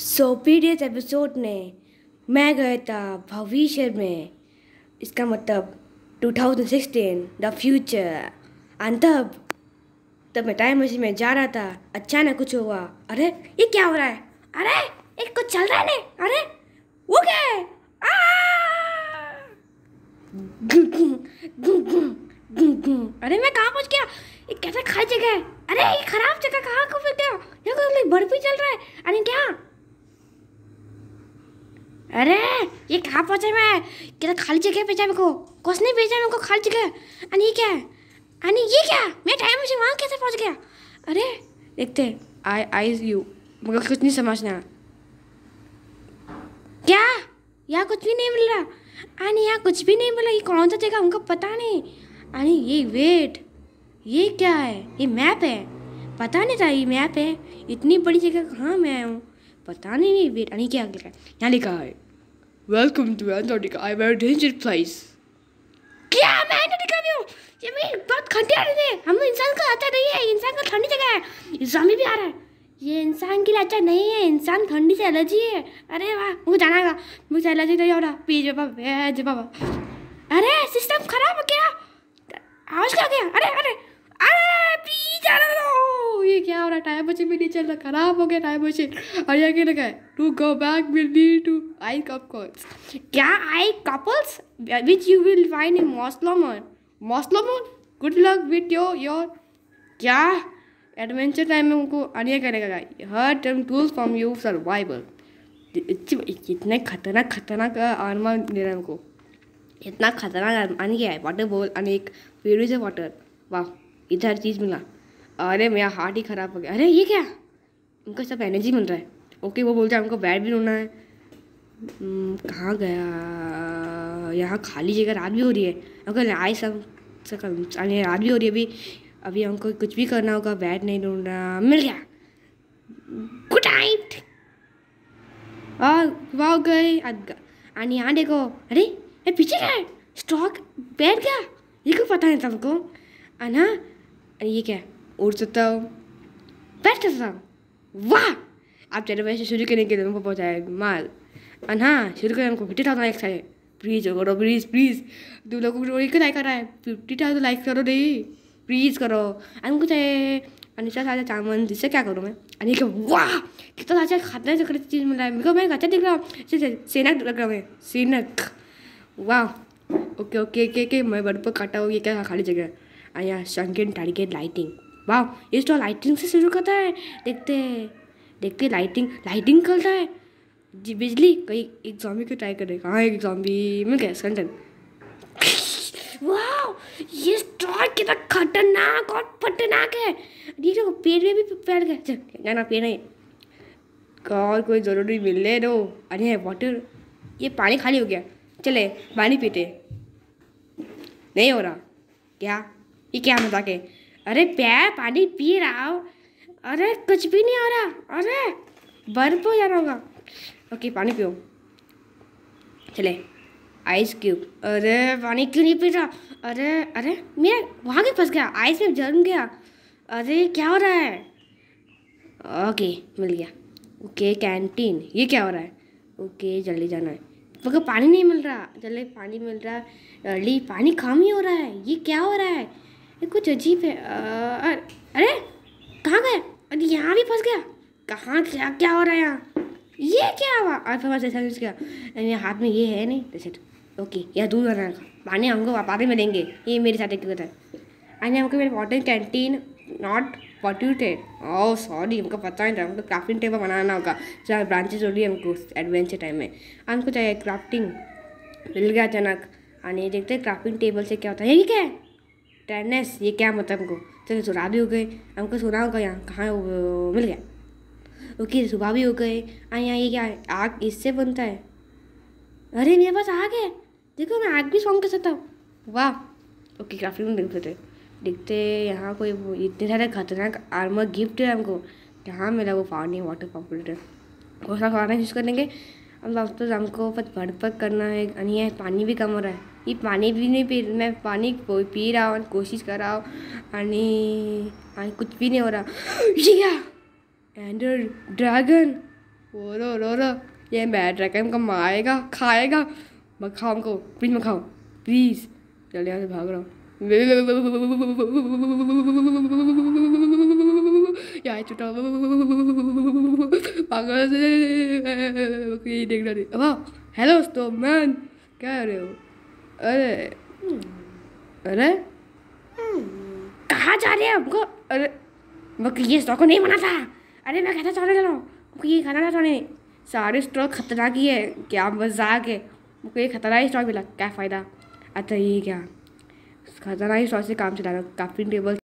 सो पीडियस episode में मैं गया था भविष्य में इसका मतलब 2016 द फ्यूचर एंड तब तब मैं टाइम मशीन में जा रहा था अचानक कुछ हुआ अरे ये क्या हो रहा है अरे एक कुछ चल रहा है नहीं अरे वो क्या है अरे मैं कहाँ पहुँच गया ये कैसा खाली जगह है अरे ये खराब जगह कहाँ घूम गया यहाँ कोई बर्फ भी चल रहा है अरे क्या अरे ये कहाँ पहुँचा मैं कितना खाली जगह भेजा मेरे को कुछ नहीं भेजा मेरे को खाली जगह अरे क्या अरे ये क्या मैं टाइम मुझे वहाँ कैसे पहुँच गया अरे देखते आई आई यू मगर कुछ नहीं समझना क्या यहाँ कुछ भी नहीं मिल रहा अरे यहाँ कुछ भी नहीं मिला ये कौन सा जगह उनको पता नहीं अरे ये वेट ये क्या है ये मैप है पता नहीं था ये मैप है इतनी बड़ी जगह कहाँ मैं आया हूँ पता नहीं नहीं वेट अरे क्या लिखा है यहाँ लिखा है welcome to Antarctica I very danger place क्या मैं एंटार्क्टिका में हूँ ये मेरी बहुत ठंडी आ रही है हम इंसान का आता नहीं है इंसान का ठंडी जगह है जमी भी आ रहा है ये इंसान के लिए अच्छा नहीं है इंसान ठंडी से एलर्जी है अरे वाह मुझे जाना का मुझे एलर्जी नहीं हो रहा पी जे बाबा अरे सिस्टम खराब हो गया आवाज़ क्या गया अरे अरे नहीं चल रहा खराब हो गया टाइम मशीन और ये क्या लगा है to go back will need to I couples क्या I couples which you will find in मॉसलोमन मॉसलोमन good luck with your your क्या एडवेंचर टाइम में उनको अनिया कहने का हर term tools from you survival इतने खतरनाक खतरनाक आर्मा दे रहा है उनको इतना खतरनाक आने गया है वाटर बॉल अनेक प्योरिज वाटर वाह इधर चीज़ मिला अरे मेरा हार्ट ही ख़राब हो गया अरे ये क्या उनका सब एनर्जी मिल रहा है ओके वो बोलते हैं हमको बैट भी ढूंढना है हम्म, कहाँ गया यहाँ खाली जगह रात भी हो रही है अगर आए सब अरे रात भी हो रही है अभी अभी हमको कुछ भी करना होगा बैट नहीं ढूंढना मिल गया गुड नाइट वाह गए आणि यहाँ देखो अरे ये पीछे क्या है स्टॉक बैठ गया ये क्यों पता है सबको है ना ये क्या उड़ सकता हो बैठ सकता हूँ वाह आप चैनल वैसे शुरू करने के लिए हमको पहुँचाया माल एंड हाँ शुरू करें हमको फिफ्टी थाउजेंड लाइक चाहिए प्लीज़ करो प्लीज़ प्लीज़ तुम लोगों को एक लाइक कर रहा है फिफ्टी थाउजेंड लाइक करो नहीं प्लीज़ करो हमको चाहिए अनिशा साझा चामन जिससे क्या करूँ मैं अनिका वाह कितना अच्छा खाते से चीज़ मिल रहा है मेरे को मैं अच्छा दिख रहा हूँ सेनक लग रहा हूँ सेनक वाह ओके ओके के के मैं बर्फ पर काटा हो ये क्या खाली जगह यहाँ शंकिन टारगेट लाइटिंग वाह ये स्टॉल लाइटिंग से शुरू करता है देखते हैं देखते लाइटिंग लाइटिंग करता है जी बिजली कहीं एक जॉम्बी को ट्राई करेगा हाँ एक जॉम्बी मिल गया संडन वाह ये स्टॉल कितना खतरनाक और खतरनाक है देख लो पेड़ में भी फैल गया चल ना पेड़ नहीं और कोई ज़रूरी मिल ले दो अरे वाटर ये पानी खाली हो गया चले पानी पीते नहीं हो रहा क्या ये क्या मजाक है अरे प्यार पानी पी रहा हो अरे कुछ भी नहीं हो रहा अरे बर्फ हो जाना होगा ओके पानी पियो चले आइस क्यूब अरे पानी क्यों नहीं पी रहा अरे अरे मेरा वहाँ क्यों फंस गया आइस में जम गया अरे क्या हो रहा है ओके मिल गया ओके कैंटीन ये क्या हो रहा है ओके जल्दी जाना है मगर पानी नहीं मिल रहा जल्दी पानी मिल रहा जल्दी पानी कम ही हो रहा है ये क्या हो रहा है ये कुछ अजीब है आ, अरे कहाँ गए अरे यहाँ भी फंस गया कहाँ क्या क्या हो रहा है यहाँ ये क्या हुआ अरे बस ऐसा कुछ क्या मेरे हाथ में ये है नहीं जैसे ओके यह दूध बनाना पानी हमको वापारे में देंगे ये मेरे साथ एक है अरे हमको मेरे water canteen not polluted oh sorry हमको पता नहीं था हमको क्राफ्टिंग टेबल बनाना होगा जहाँ ब्रांचेज हो रही है हमको एडवेंचर टाइम में हमको चाहिए क्राफ्टिंग मिल गया अचानक आने हाँ, देखते हैं क्राफ्टिंग टेबल से क्या होता है ये क्या है टेडनेस ये क्या मतलब हमको चलिए सुना भी हो गए हमको सुना होगा यहाँ कहाँ मिल गया ओके सुबह भी हो गए आए हाँ, यहाँ ये क्या है आग इससे बनता है अरे मेरे पास आग है देखो मैं आग भी सॉन्ग कर सकता हूँ वाह ओके काफ़ी में देखते थे देखते यहाँ कोई इतने सारे खतरनाक आर्मर गिफ्ट है हमको कहाँ मिला वो पानी वाटर पॉपुलेटर सा खाना यूज़ करेंगे अब तो हमको बस भर करना है यानी पानी भी कम हो रहा है ये पानी भी नहीं पी मैं पाणी पी रहा हूँ कोशिश कर रहा हूँ आणि कुछ भी नहीं हो रहा एंड ड्रैगन वो रो रो रो ये बैड ड्रैगन को मारेगा खाएगा मैं खाओ को प्लीज़ मैं खाओ प्लीज़ चल यहाँ से भाग रहा हूँ देख रहा वाह हेलो दोस्तों मैन क्या रहे हो अरे अरे कहाँ जा रहे हैं हमको अरे मैं ये स्टॉक को नहीं बना था अरे मैं कहता रहा हूँ मुझे ये खाना था चाहने सारे स्टॉक खतरनाक ही है क्या मजाक है मुझे ये खतरनाक स्टॉक मिला क्या फ़ायदा अच्छा ये क्या खतरनाक स्टॉक से काम चलाना काफ़ी टेबल